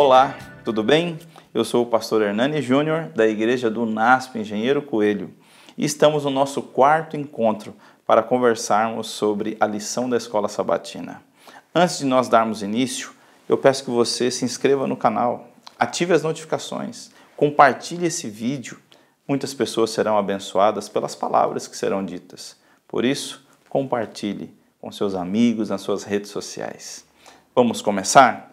Olá, tudo bem? Eu sou o pastor Hernani Júnior, da igreja do NASP Engenheiro Coelho, e estamos no nosso quarto encontro para conversarmos sobre a lição da escola sabatina. Antes de nós darmos início, eu peço que você se inscreva no canal, ative as notificações, compartilhe esse vídeo. Muitas pessoas serão abençoadas pelas palavras que serão ditas. Por isso, compartilhe com seus amigos nas suas redes sociais. Vamos começar?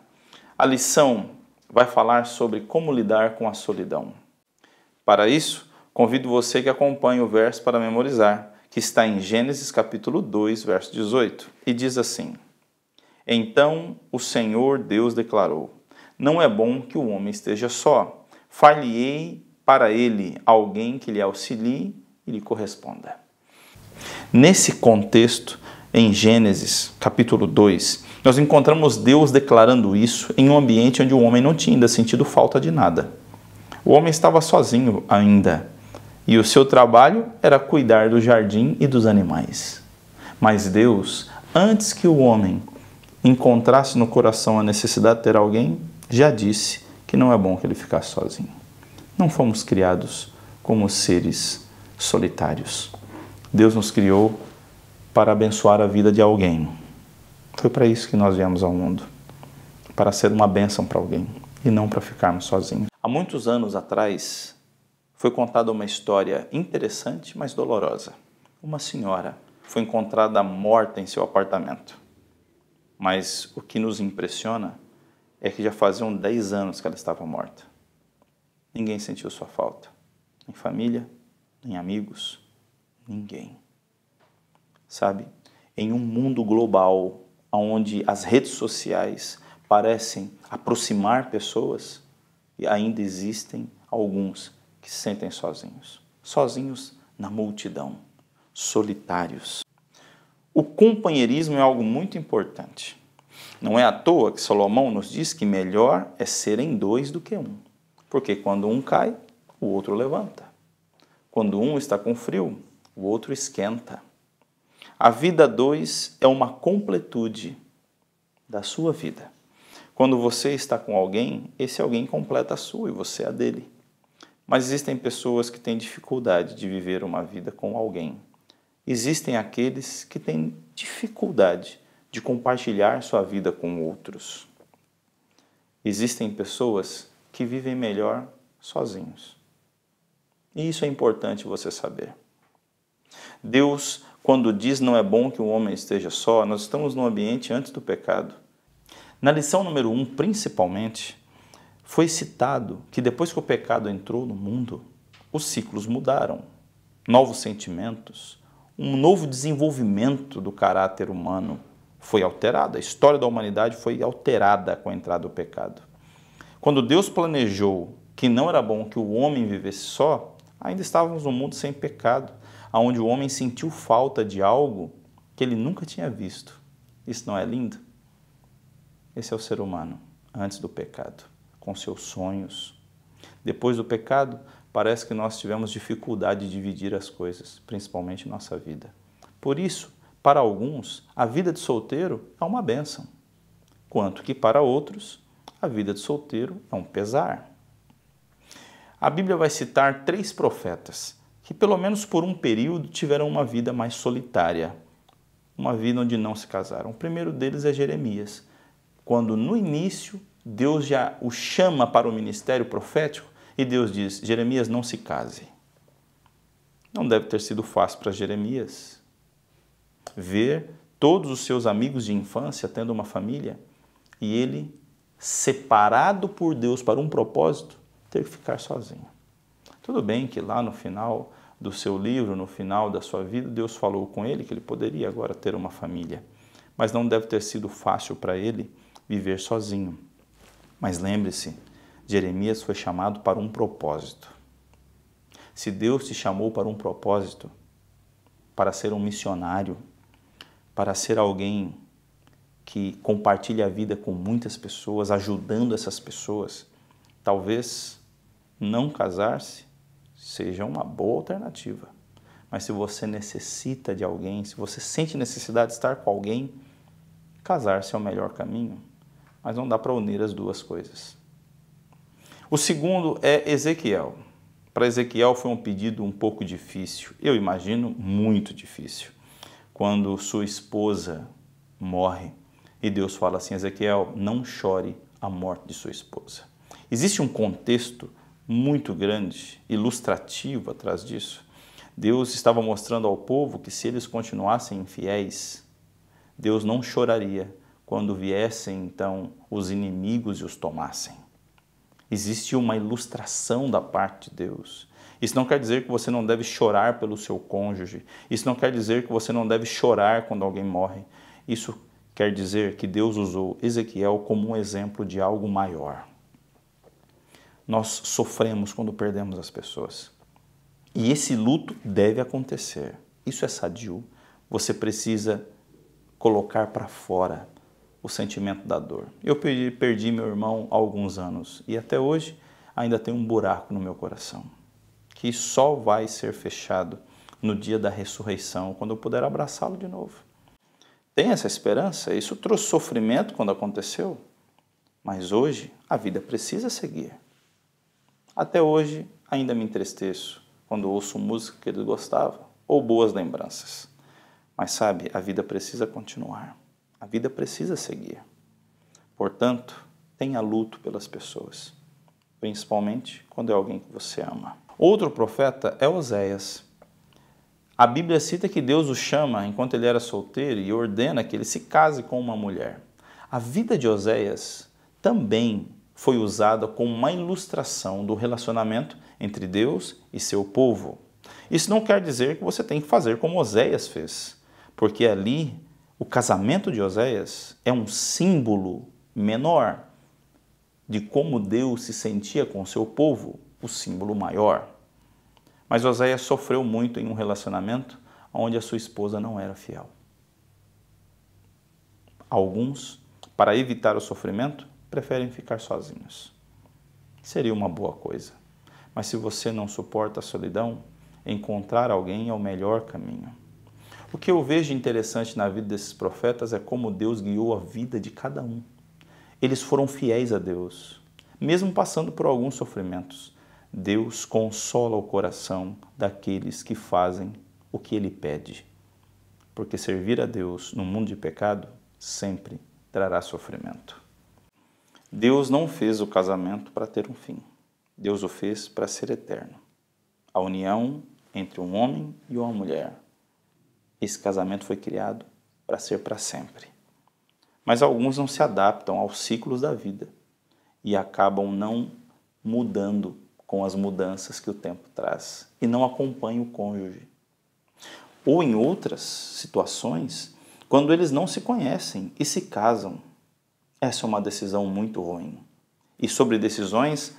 A lição vai falar sobre como lidar com a solidão. Para isso, convido você que acompanhe o verso para memorizar, que está em Gênesis capítulo 2, verso 18, e diz assim: Então o Senhor Deus declarou: Não é bom que o homem esteja só. Far-lhe-ei para ele alguém que lhe auxilie e lhe corresponda. Nesse contexto, em Gênesis capítulo 2, nós encontramos Deus declarando isso em um ambiente onde o homem não tinha ainda sentido falta de nada. O homem estava sozinho ainda e o seu trabalho era cuidar do jardim e dos animais. Mas Deus, antes que o homem encontrasse no coração a necessidade de ter alguém, já disse que não é bom que ele ficasse sozinho. Não fomos criados como seres solitários. Deus nos criou para abençoar a vida de alguém foi para isso que nós viemos ao mundo para ser uma bênção para alguém e não para ficarmos sozinhos. Há muitos anos atrás foi contada uma história interessante, mas dolorosa. Uma senhora foi encontrada morta em seu apartamento. Mas o que nos impressiona é que já faziam 10 anos que ela estava morta. Ninguém sentiu sua falta. Nem família, nem amigos, ninguém. Sabe? Em um mundo global onde as redes sociais parecem aproximar pessoas, e ainda existem alguns que se sentem sozinhos. Sozinhos na multidão, solitários. O companheirismo é algo muito importante. Não é à toa que Salomão nos diz que melhor é serem dois do que um, porque quando um cai, o outro levanta. Quando um está com frio, o outro esquenta. A vida dois é uma completude da sua vida. Quando você está com alguém, esse alguém completa a sua e você é a dele. Mas existem pessoas que têm dificuldade de viver uma vida com alguém. Existem aqueles que têm dificuldade de compartilhar sua vida com outros. Existem pessoas que vivem melhor sozinhos. E isso é importante você saber. Deus quando diz não é bom que o homem esteja só, nós estamos num ambiente antes do pecado. Na lição número 1, um, principalmente, foi citado que depois que o pecado entrou no mundo, os ciclos mudaram. Novos sentimentos, um novo desenvolvimento do caráter humano foi alterado. A história da humanidade foi alterada com a entrada do pecado. Quando Deus planejou que não era bom que o homem vivesse só, ainda estávamos num mundo sem pecado onde o homem sentiu falta de algo que ele nunca tinha visto. Isso não é lindo? Esse é o ser humano antes do pecado, com seus sonhos. Depois do pecado, parece que nós tivemos dificuldade de dividir as coisas, principalmente nossa vida. Por isso, para alguns, a vida de solteiro é uma bênção, quanto que para outros, a vida de solteiro é um pesar. A Bíblia vai citar três profetas que, pelo menos por um período, tiveram uma vida mais solitária, uma vida onde não se casaram. O primeiro deles é Jeremias, quando no início Deus já o chama para o ministério profético e Deus diz: Jeremias, não se case. Não deve ter sido fácil para Jeremias ver todos os seus amigos de infância tendo uma família e ele, separado por Deus para um propósito, ter que ficar sozinho. Tudo bem que lá no final do seu livro, no final da sua vida, Deus falou com ele que ele poderia agora ter uma família, mas não deve ter sido fácil para ele viver sozinho. Mas lembre-se, Jeremias foi chamado para um propósito. Se Deus te chamou para um propósito, para ser um missionário, para ser alguém que compartilha a vida com muitas pessoas, ajudando essas pessoas, talvez não casar-se seja uma boa alternativa. Mas se você necessita de alguém, se você sente necessidade de estar com alguém, casar-se é o melhor caminho. Mas não dá para unir as duas coisas. O segundo é Ezequiel. Para Ezequiel foi um pedido um pouco difícil, eu imagino muito difícil, quando sua esposa morre e Deus fala assim: Ezequiel, não chore a morte de sua esposa. Existe um contexto muito grande, ilustrativo atrás disso. Deus estava mostrando ao povo que se eles continuassem infiéis, Deus não choraria quando viessem então os inimigos e os tomassem. Existe uma ilustração da parte de Deus. Isso não quer dizer que você não deve chorar pelo seu cônjuge. Isso não quer dizer que você não deve chorar quando alguém morre. Isso quer dizer que Deus usou Ezequiel como um exemplo de algo maior nós sofremos quando perdemos as pessoas. E esse luto deve acontecer. Isso é sadio. Você precisa colocar para fora o sentimento da dor. Eu perdi, perdi, meu irmão há alguns anos e até hoje ainda tem um buraco no meu coração que só vai ser fechado no dia da ressurreição, quando eu puder abraçá-lo de novo. Tem essa esperança? Isso trouxe sofrimento quando aconteceu, mas hoje a vida precisa seguir. Até hoje ainda me entristeço quando ouço música que ele gostava ou boas lembranças. Mas sabe, a vida precisa continuar. A vida precisa seguir. Portanto, tenha luto pelas pessoas, principalmente quando é alguém que você ama. Outro profeta é Oséias. A Bíblia cita que Deus o chama enquanto ele era solteiro e ordena que ele se case com uma mulher. A vida de Oséias também foi usada como uma ilustração do relacionamento entre Deus e seu povo. Isso não quer dizer que você tem que fazer como Oséias fez, porque ali o casamento de Oséias é um símbolo menor de como Deus se sentia com seu povo, o símbolo maior. Mas Oséias sofreu muito em um relacionamento onde a sua esposa não era fiel. Alguns, para evitar o sofrimento, preferem ficar sozinhos. Seria uma boa coisa. Mas se você não suporta a solidão, encontrar alguém é o melhor caminho. O que eu vejo interessante na vida desses profetas é como Deus guiou a vida de cada um. Eles foram fiéis a Deus, mesmo passando por alguns sofrimentos. Deus consola o coração daqueles que fazem o que ele pede. Porque servir a Deus no mundo de pecado sempre trará sofrimento. Deus não fez o casamento para ter um fim. Deus o fez para ser eterno. A união entre um homem e uma mulher. Esse casamento foi criado para ser para sempre. Mas alguns não se adaptam aos ciclos da vida e acabam não mudando com as mudanças que o tempo traz e não acompanham o cônjuge. Ou em outras situações, quando eles não se conhecem e se casam essa é uma decisão muito ruim. E sobre decisões,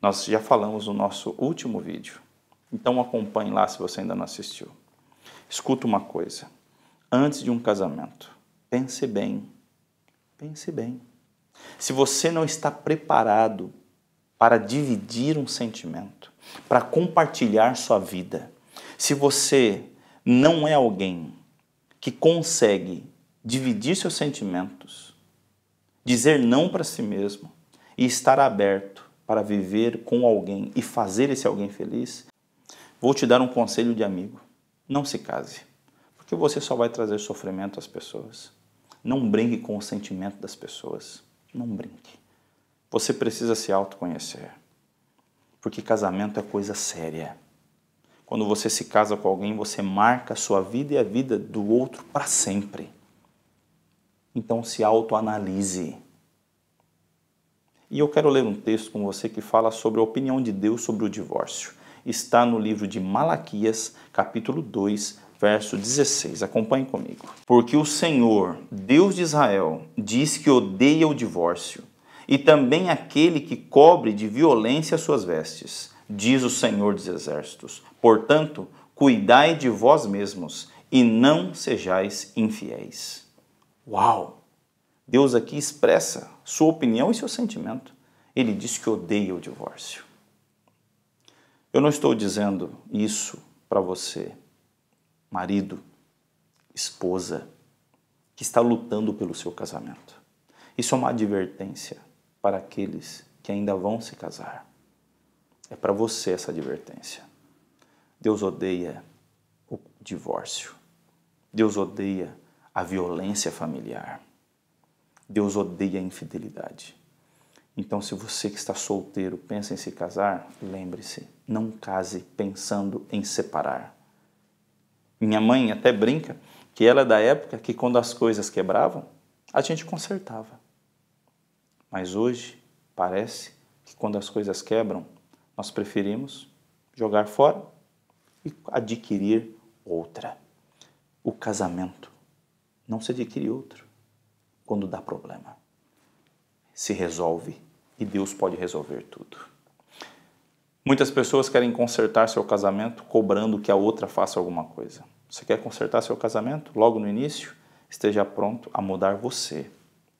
nós já falamos no nosso último vídeo. Então acompanhe lá se você ainda não assistiu. Escuta uma coisa. Antes de um casamento, pense bem. Pense bem. Se você não está preparado para dividir um sentimento, para compartilhar sua vida, se você não é alguém que consegue dividir seus sentimentos, dizer não para si mesmo e estar aberto para viver com alguém e fazer esse alguém feliz, vou te dar um conselho de amigo: não se case, porque você só vai trazer sofrimento às pessoas. Não brinque com o sentimento das pessoas. Não brinque. Você precisa se autoconhecer, porque casamento é coisa séria. Quando você se casa com alguém, você marca a sua vida e a vida do outro para sempre. Então se autoanalise. E eu quero ler um texto com você que fala sobre a opinião de Deus sobre o divórcio. Está no livro de Malaquias, capítulo 2, verso 16. Acompanhe comigo. Porque o Senhor, Deus de Israel, diz que odeia o divórcio, e também aquele que cobre de violência suas vestes, diz o Senhor dos Exércitos. Portanto, cuidai de vós mesmos e não sejais infiéis. Uau! Deus aqui expressa sua opinião e seu sentimento. Ele diz que odeia o divórcio. Eu não estou dizendo isso para você, marido, esposa, que está lutando pelo seu casamento. Isso é uma advertência para aqueles que ainda vão se casar. É para você essa advertência. Deus odeia o divórcio. Deus odeia a violência familiar. Deus odeia a infidelidade. Então, se você que está solteiro pensa em se casar, lembre-se, não case pensando em separar. Minha mãe até brinca que ela é da época que, quando as coisas quebravam, a gente consertava. Mas hoje, parece que quando as coisas quebram, nós preferimos jogar fora e adquirir outra. O casamento não se adquire outro quando dá problema. Se resolve e Deus pode resolver tudo. Muitas pessoas querem consertar seu casamento cobrando que a outra faça alguma coisa. Você quer consertar seu casamento? Logo no início, esteja pronto a mudar você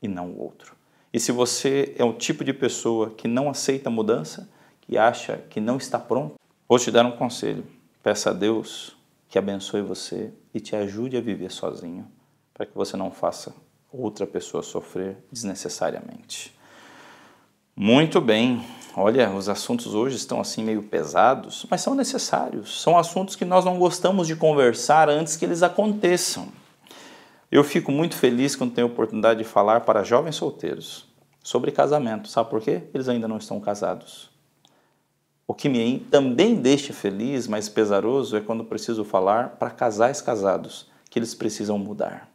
e não o outro. E se você é o tipo de pessoa que não aceita mudança, que acha que não está pronto, vou te dar um conselho. Peça a Deus que abençoe você e te ajude a viver sozinho para que você não faça outra pessoa sofrer desnecessariamente. Muito bem. Olha, os assuntos hoje estão assim meio pesados, mas são necessários. São assuntos que nós não gostamos de conversar antes que eles aconteçam. Eu fico muito feliz quando tenho a oportunidade de falar para jovens solteiros sobre casamento. Sabe por quê? Eles ainda não estão casados. O que me também deixa feliz, mas pesaroso, é quando preciso falar para casais casados que eles precisam mudar.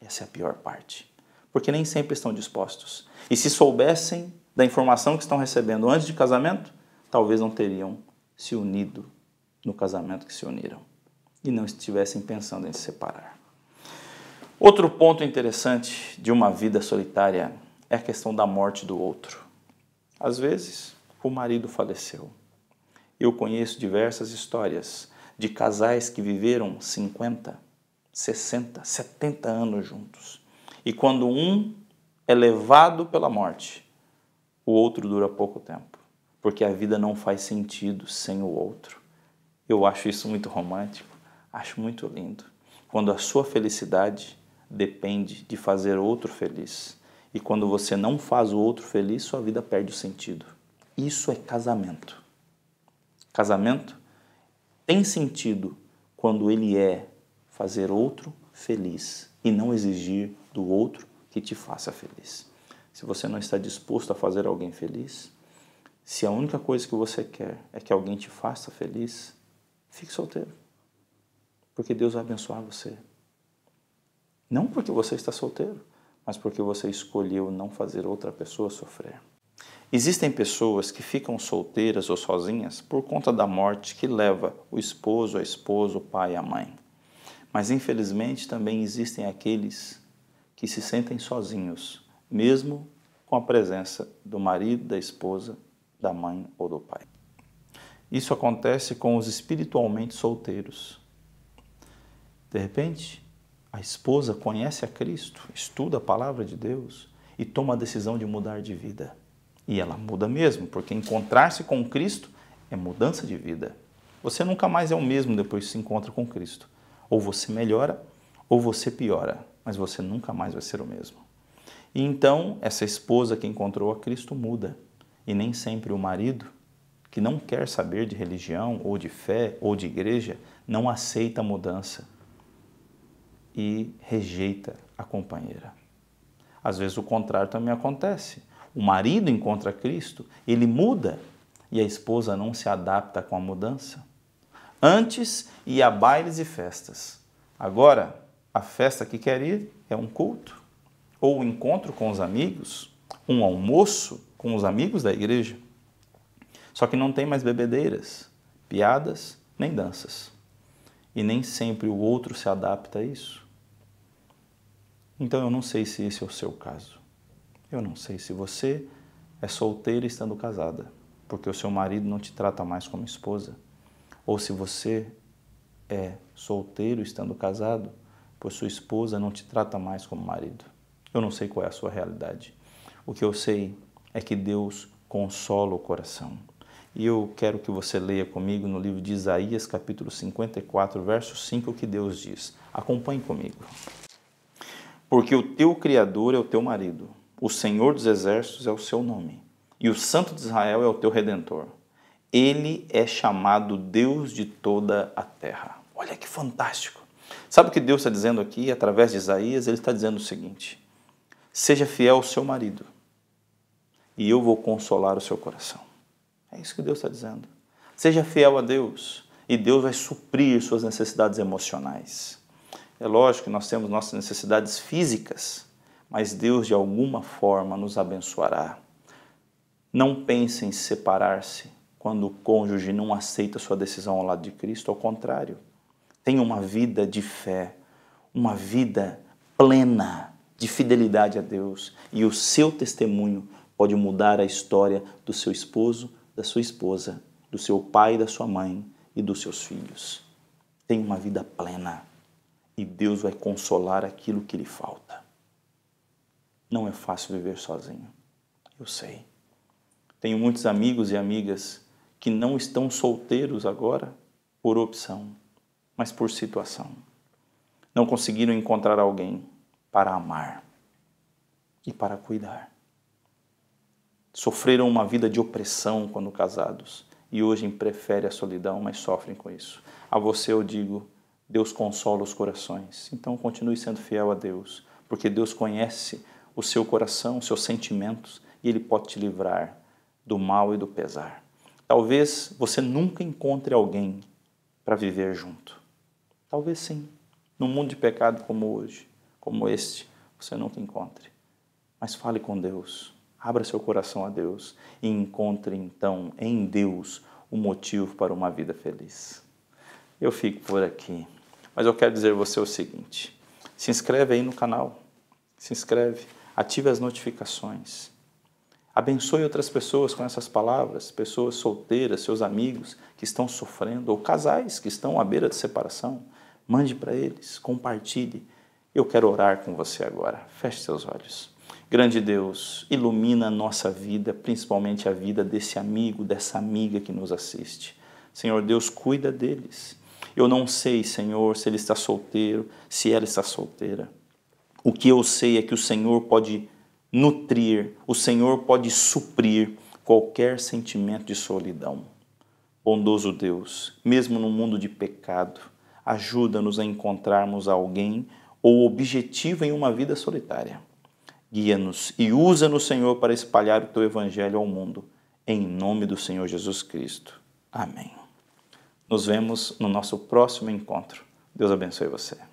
Essa é a pior parte. Porque nem sempre estão dispostos. E se soubessem da informação que estão recebendo antes de casamento, talvez não teriam se unido no casamento que se uniram. E não estivessem pensando em se separar. Outro ponto interessante de uma vida solitária é a questão da morte do outro. Às vezes, o marido faleceu. Eu conheço diversas histórias de casais que viveram 50, 60, 70 anos juntos. E quando um é levado pela morte, o outro dura pouco tempo, porque a vida não faz sentido sem o outro. Eu acho isso muito romântico, acho muito lindo. Quando a sua felicidade depende de fazer outro feliz, e quando você não faz o outro feliz, sua vida perde o sentido. Isso é casamento. Casamento tem sentido quando ele é fazer outro feliz e não exigir do outro que te faça feliz. Se você não está disposto a fazer alguém feliz, se a única coisa que você quer é que alguém te faça feliz, fique solteiro. Porque Deus vai abençoar você. Não porque você está solteiro, mas porque você escolheu não fazer outra pessoa sofrer. Existem pessoas que ficam solteiras ou sozinhas por conta da morte que leva o esposo, a esposa, o pai, a mãe. Mas infelizmente também existem aqueles que se sentem sozinhos, mesmo com a presença do marido, da esposa, da mãe ou do pai. Isso acontece com os espiritualmente solteiros. De repente, a esposa conhece a Cristo, estuda a palavra de Deus e toma a decisão de mudar de vida. E ela muda mesmo, porque encontrar-se com Cristo é mudança de vida. Você nunca mais é o mesmo depois que se encontra com Cristo. Ou você melhora ou você piora, mas você nunca mais vai ser o mesmo. E então, essa esposa que encontrou a Cristo muda, e nem sempre o marido, que não quer saber de religião ou de fé ou de igreja, não aceita a mudança e rejeita a companheira. Às vezes o contrário também acontece. O marido encontra Cristo, ele muda e a esposa não se adapta com a mudança. Antes ia a bailes e festas. Agora, a festa que quer ir é um culto, ou um encontro com os amigos, um almoço com os amigos da igreja. Só que não tem mais bebedeiras, piadas nem danças. E nem sempre o outro se adapta a isso. Então eu não sei se esse é o seu caso. Eu não sei se você é solteira estando casada, porque o seu marido não te trata mais como esposa ou se você é solteiro estando casado, pois sua esposa não te trata mais como marido. Eu não sei qual é a sua realidade. O que eu sei é que Deus consola o coração. E eu quero que você leia comigo no livro de Isaías, capítulo 54, verso 5, o que Deus diz. Acompanhe comigo. Porque o teu Criador é o teu marido, o Senhor dos Exércitos é o seu nome, e o Santo de Israel é o teu redentor ele é chamado Deus de toda a terra. Olha que fantástico! Sabe o que Deus está dizendo aqui através de Isaías? Ele está dizendo o seguinte: seja fiel ao seu marido, e eu vou consolar o seu coração. É isso que Deus está dizendo. Seja fiel a Deus, e Deus vai suprir suas necessidades emocionais. É lógico que nós temos nossas necessidades físicas, mas Deus de alguma forma nos abençoará. Não pense em separar-se quando o cônjuge não aceita sua decisão ao lado de Cristo, ao contrário, tem uma vida de fé, uma vida plena de fidelidade a Deus e o seu testemunho pode mudar a história do seu esposo, da sua esposa, do seu pai, da sua mãe e dos seus filhos. Tem uma vida plena e Deus vai consolar aquilo que lhe falta. Não é fácil viver sozinho, eu sei. Tenho muitos amigos e amigas que não estão solteiros agora por opção, mas por situação. Não conseguiram encontrar alguém para amar e para cuidar. Sofreram uma vida de opressão quando casados e hoje preferem a solidão, mas sofrem com isso. A você eu digo: Deus consola os corações. Então continue sendo fiel a Deus, porque Deus conhece o seu coração, os seus sentimentos e Ele pode te livrar do mal e do pesar. Talvez você nunca encontre alguém para viver junto. Talvez sim. Num mundo de pecado como hoje, como este, você nunca encontre. Mas fale com Deus. Abra seu coração a Deus e encontre então em Deus o motivo para uma vida feliz. Eu fico por aqui, mas eu quero dizer a você o seguinte: se inscreve aí no canal, se inscreve, ative as notificações Abençoe outras pessoas com essas palavras, pessoas solteiras, seus amigos que estão sofrendo, ou casais que estão à beira de separação. Mande para eles, compartilhe. Eu quero orar com você agora. Feche seus olhos. Grande Deus, ilumina a nossa vida, principalmente a vida desse amigo, dessa amiga que nos assiste. Senhor Deus, cuida deles. Eu não sei, Senhor, se ele está solteiro, se ela está solteira. O que eu sei é que o Senhor pode nutrir, o Senhor pode suprir qualquer sentimento de solidão. Bondoso Deus, mesmo no mundo de pecado, ajuda-nos a encontrarmos alguém ou objetivo em uma vida solitária. Guia-nos e usa-nos, Senhor, para espalhar o teu evangelho ao mundo. Em nome do Senhor Jesus Cristo. Amém. Nos vemos no nosso próximo encontro. Deus abençoe você.